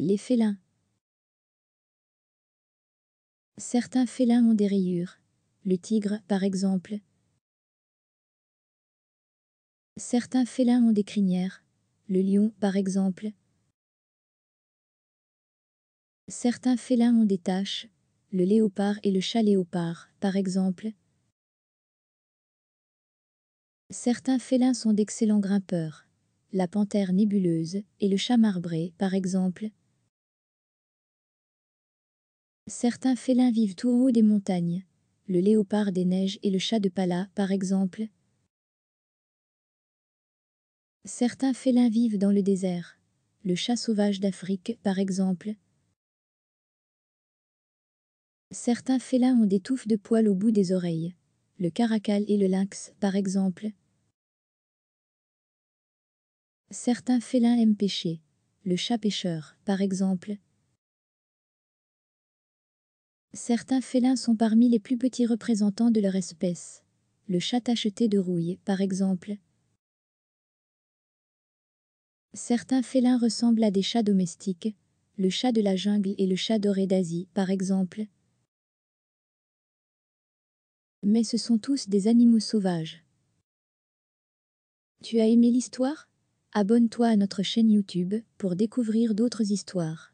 Les félins. Certains félins ont des rayures, le tigre par exemple. Certains félins ont des crinières, le lion par exemple. Certains félins ont des taches, le léopard et le chat léopard par exemple. Certains félins sont d'excellents grimpeurs, la panthère nébuleuse et le chat marbré par exemple. Certains félins vivent tout en haut des montagnes, le léopard des neiges et le chat de Pala, par exemple. Certains félins vivent dans le désert, le chat sauvage d'Afrique, par exemple. Certains félins ont des touffes de poils au bout des oreilles, le caracal et le lynx, par exemple. Certains félins aiment pêcher, le chat pêcheur, par exemple. Certains félins sont parmi les plus petits représentants de leur espèce. Le chat tacheté de rouille, par exemple. Certains félins ressemblent à des chats domestiques, le chat de la jungle et le chat doré d'Asie, par exemple. Mais ce sont tous des animaux sauvages. Tu as aimé l'histoire Abonne-toi à notre chaîne YouTube pour découvrir d'autres histoires.